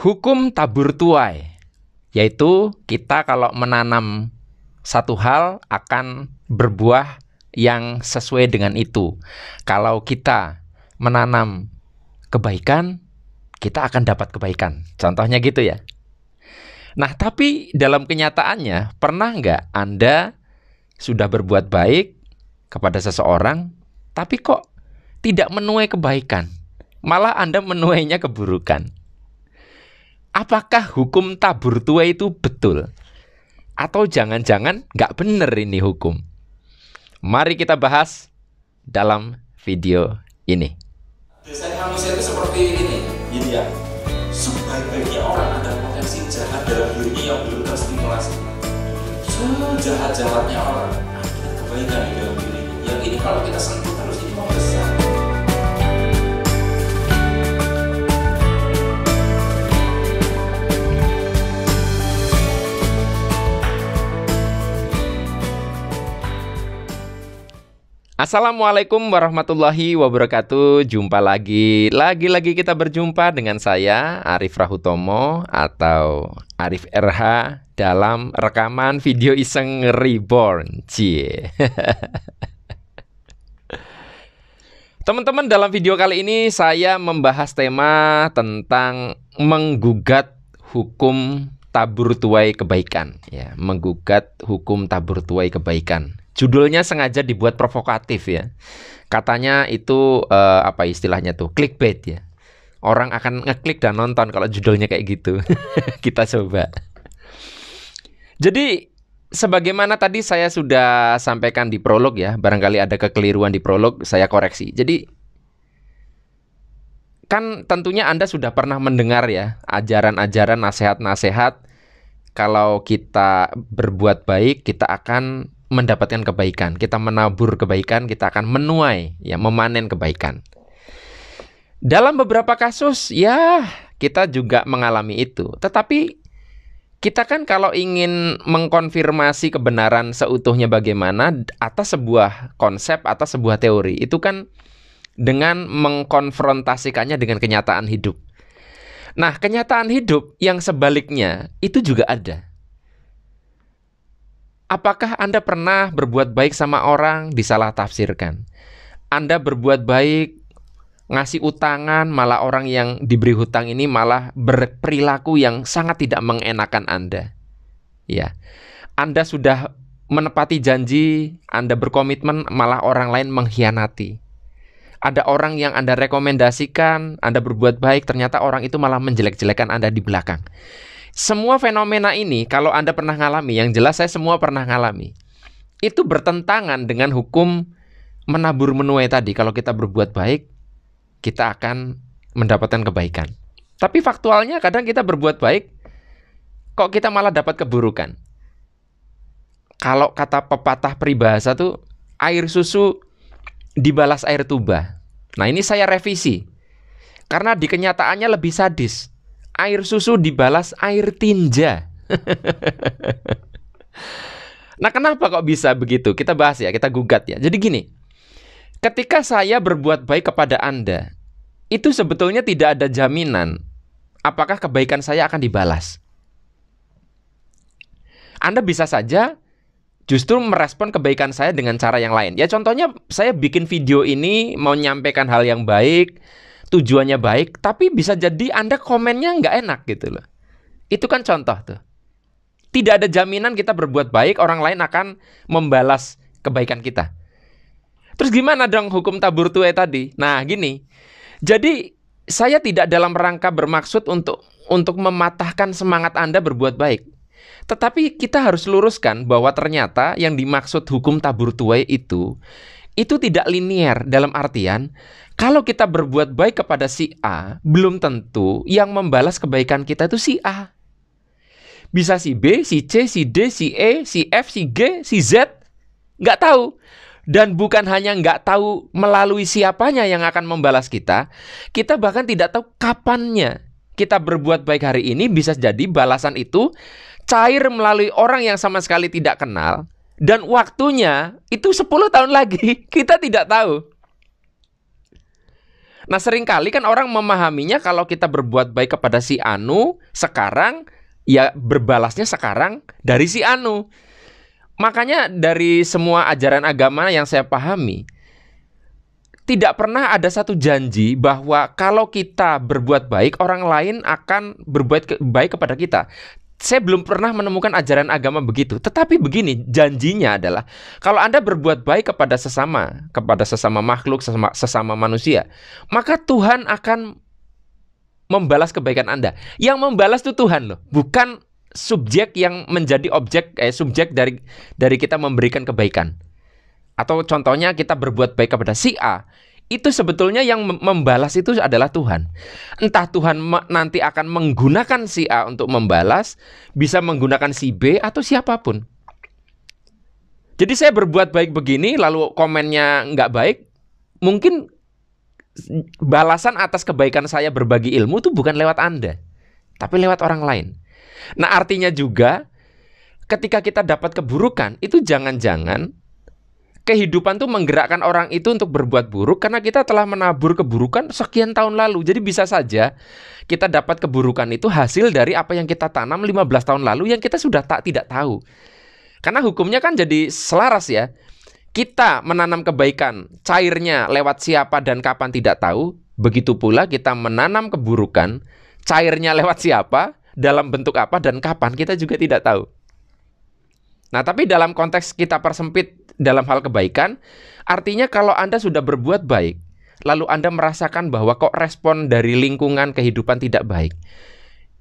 hukum tabur tuai, yaitu kita kalau menanam satu hal akan berbuah yang sesuai dengan itu. Kalau kita menanam kebaikan, kita akan dapat kebaikan. Contohnya gitu ya. Nah, tapi dalam kenyataannya, pernah nggak Anda sudah berbuat baik kepada seseorang, tapi kok tidak menuai kebaikan? Malah Anda menuainya keburukan apakah hukum tabur tua itu betul? Atau jangan-jangan nggak benar ini hukum? Mari kita bahas dalam video ini. Biasanya manusia itu seperti ini, ini ya. Sebaik-baiknya orang ada potensi jahat dalam dirinya yang belum terstimulasi. Sejahat-jahatnya orang ada kebaikan di dalam dirinya. Yang ini kalau kita sentuh Assalamualaikum warahmatullahi wabarakatuh. Jumpa lagi. Lagi-lagi kita berjumpa dengan saya Arif Rahutomo atau Arif RH dalam rekaman video iseng reborn. Cie. Teman-teman, dalam video kali ini saya membahas tema tentang menggugat hukum tabur tuai kebaikan, ya, menggugat hukum tabur tuai kebaikan judulnya sengaja dibuat provokatif ya. Katanya itu uh, apa istilahnya tuh clickbait ya. Orang akan ngeklik dan nonton kalau judulnya kayak gitu. Kita coba. Jadi sebagaimana tadi saya sudah sampaikan di prolog ya, barangkali ada kekeliruan di prolog, saya koreksi. Jadi kan tentunya Anda sudah pernah mendengar ya ajaran-ajaran nasihat-nasihat kalau kita berbuat baik kita akan mendapatkan kebaikan, kita menabur kebaikan, kita akan menuai, ya memanen kebaikan. Dalam beberapa kasus, ya kita juga mengalami itu. Tetapi kita kan kalau ingin mengkonfirmasi kebenaran seutuhnya bagaimana atas sebuah konsep, atas sebuah teori, itu kan dengan mengkonfrontasikannya dengan kenyataan hidup. Nah, kenyataan hidup yang sebaliknya itu juga ada. Apakah Anda pernah berbuat baik sama orang disalah tafsirkan? Anda berbuat baik, ngasih utangan, malah orang yang diberi hutang ini malah berperilaku yang sangat tidak mengenakan Anda. Ya. Anda sudah menepati janji, Anda berkomitmen, malah orang lain mengkhianati. Ada orang yang Anda rekomendasikan, Anda berbuat baik, ternyata orang itu malah menjelek-jelekan Anda di belakang. Semua fenomena ini kalau Anda pernah ngalami, yang jelas saya semua pernah ngalami. Itu bertentangan dengan hukum menabur menuai tadi. Kalau kita berbuat baik, kita akan mendapatkan kebaikan. Tapi faktualnya kadang kita berbuat baik kok kita malah dapat keburukan. Kalau kata pepatah peribahasa tuh air susu dibalas air tuba. Nah, ini saya revisi. Karena di kenyataannya lebih sadis air susu dibalas air tinja. nah, kenapa kok bisa begitu? Kita bahas ya, kita gugat ya. Jadi gini, ketika saya berbuat baik kepada Anda, itu sebetulnya tidak ada jaminan apakah kebaikan saya akan dibalas. Anda bisa saja justru merespon kebaikan saya dengan cara yang lain. Ya contohnya saya bikin video ini mau menyampaikan hal yang baik, tujuannya baik, tapi bisa jadi Anda komennya nggak enak gitu loh. Itu kan contoh tuh. Tidak ada jaminan kita berbuat baik, orang lain akan membalas kebaikan kita. Terus gimana dong hukum tabur tuai tadi? Nah gini, jadi saya tidak dalam rangka bermaksud untuk untuk mematahkan semangat Anda berbuat baik. Tetapi kita harus luruskan bahwa ternyata yang dimaksud hukum tabur tuai itu itu tidak linier dalam artian kalau kita berbuat baik kepada si A, belum tentu yang membalas kebaikan kita itu si A. Bisa si B, si C, si D, si E, si F, si G, si Z. Nggak tahu. Dan bukan hanya nggak tahu melalui siapanya yang akan membalas kita, kita bahkan tidak tahu kapannya kita berbuat baik hari ini bisa jadi balasan itu cair melalui orang yang sama sekali tidak kenal dan waktunya itu 10 tahun lagi kita tidak tahu. Nah seringkali kan orang memahaminya kalau kita berbuat baik kepada si Anu sekarang ya berbalasnya sekarang dari si Anu. Makanya dari semua ajaran agama yang saya pahami tidak pernah ada satu janji bahwa kalau kita berbuat baik orang lain akan berbuat baik kepada kita saya belum pernah menemukan ajaran agama begitu. Tetapi begini, janjinya adalah kalau Anda berbuat baik kepada sesama, kepada sesama makhluk, sesama, sesama manusia, maka Tuhan akan membalas kebaikan Anda. Yang membalas itu Tuhan loh, bukan subjek yang menjadi objek eh subjek dari dari kita memberikan kebaikan. Atau contohnya kita berbuat baik kepada si A, itu sebetulnya yang membalas itu adalah Tuhan. Entah Tuhan nanti akan menggunakan si A untuk membalas, bisa menggunakan si B atau siapapun. Jadi saya berbuat baik begini, lalu komennya nggak baik, mungkin balasan atas kebaikan saya berbagi ilmu itu bukan lewat Anda, tapi lewat orang lain. Nah artinya juga, ketika kita dapat keburukan, itu jangan-jangan kehidupan tuh menggerakkan orang itu untuk berbuat buruk karena kita telah menabur keburukan sekian tahun lalu. Jadi bisa saja kita dapat keburukan itu hasil dari apa yang kita tanam 15 tahun lalu yang kita sudah tak tidak tahu. Karena hukumnya kan jadi selaras ya. Kita menanam kebaikan, cairnya lewat siapa dan kapan tidak tahu. Begitu pula kita menanam keburukan, cairnya lewat siapa, dalam bentuk apa dan kapan kita juga tidak tahu. Nah, tapi dalam konteks kita persempit dalam hal kebaikan. Artinya kalau Anda sudah berbuat baik, lalu Anda merasakan bahwa kok respon dari lingkungan kehidupan tidak baik.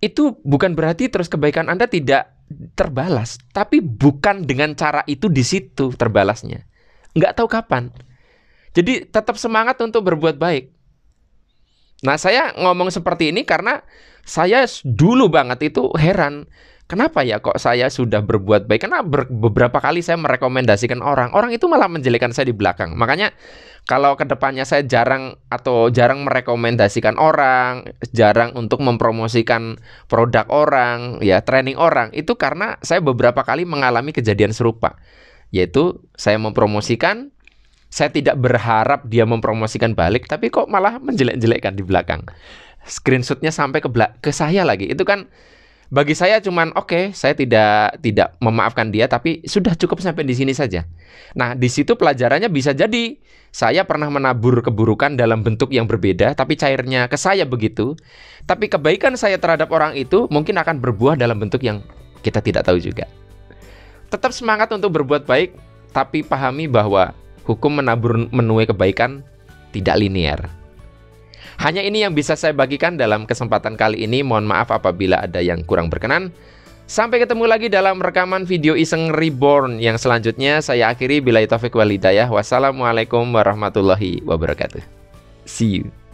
Itu bukan berarti terus kebaikan Anda tidak terbalas, tapi bukan dengan cara itu di situ terbalasnya. Nggak tahu kapan. Jadi tetap semangat untuk berbuat baik. Nah, saya ngomong seperti ini karena saya dulu banget itu heran kenapa ya kok saya sudah berbuat baik? Karena ber beberapa kali saya merekomendasikan orang, orang itu malah menjelekan saya di belakang. Makanya kalau kedepannya saya jarang atau jarang merekomendasikan orang, jarang untuk mempromosikan produk orang, ya training orang, itu karena saya beberapa kali mengalami kejadian serupa. Yaitu saya mempromosikan, saya tidak berharap dia mempromosikan balik, tapi kok malah menjelek-jelekkan di belakang. Screenshotnya sampai ke, ke saya lagi. Itu kan bagi saya cuman oke, okay, saya tidak tidak memaafkan dia tapi sudah cukup sampai di sini saja. Nah, di situ pelajarannya bisa jadi saya pernah menabur keburukan dalam bentuk yang berbeda tapi cairnya ke saya begitu. Tapi kebaikan saya terhadap orang itu mungkin akan berbuah dalam bentuk yang kita tidak tahu juga. Tetap semangat untuk berbuat baik tapi pahami bahwa hukum menabur menuai kebaikan tidak linear hanya ini yang bisa saya bagikan dalam kesempatan kali ini. Mohon maaf apabila ada yang kurang berkenan. Sampai ketemu lagi dalam rekaman video iseng Reborn yang selanjutnya saya akhiri bila taufik walidayah. Wassalamualaikum warahmatullahi wabarakatuh. See you.